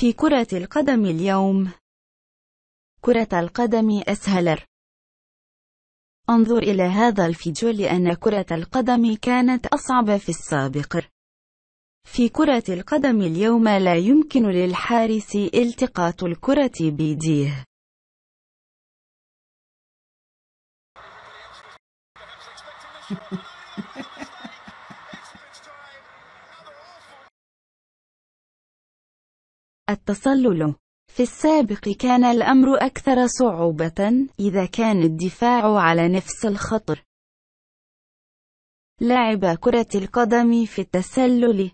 في كرة القدم اليوم كرة القدم أسهل انظر إلى هذا الفيديو لأن كرة القدم كانت أصعب في السابق في كرة القدم اليوم لا يمكن للحارس التقاط الكرة بيديه Ha ha ha. التسلل في السابق كان الأمر أكثر صعوبة إذا كان الدفاع على نفس الخطر لعب كرة القدم في التسلل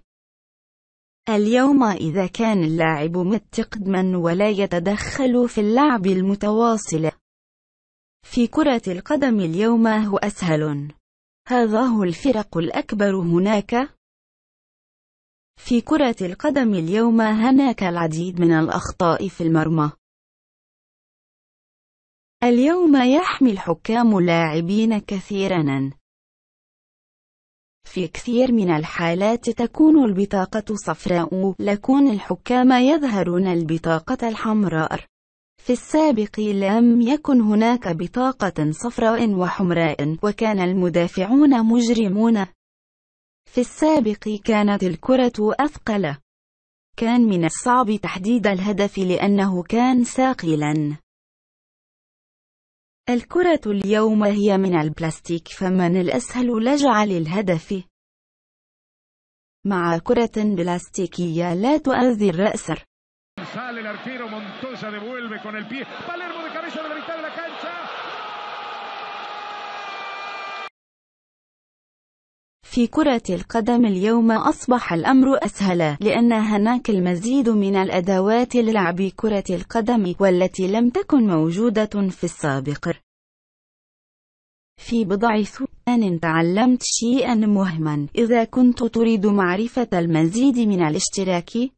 اليوم إذا كان اللاعب متقدما ولا يتدخل في اللعب المتواصل في كرة القدم اليوم هو أسهل هذا هو الفرق الأكبر هناك في كرة القدم اليوم هناك العديد من الأخطاء في المرمى. اليوم يحمي الحكام لاعبين كثيرا. في كثير من الحالات تكون البطاقة صفراء، لكن الحكام يظهرون البطاقة الحمراء. في السابق لم يكن هناك بطاقة صفراء وحمراء، وكان المدافعون مجرمون. في السابق كانت الكرة أثقل. كان من الصعب تحديد الهدف لأنه كان ساقلاً. الكرة اليوم هي من البلاستيك فمن الأسهل لجعل الهدف مع كرة بلاستيكية لا تؤذي الرأس. في كرة القدم اليوم أصبح الأمر أسهل لأن هناك المزيد من الأدوات للعب كرة القدم والتي لم تكن موجودة في السابق في بضع ثوان تعلمت شيئا مهما إذا كنت تريد معرفة المزيد من الاشتراك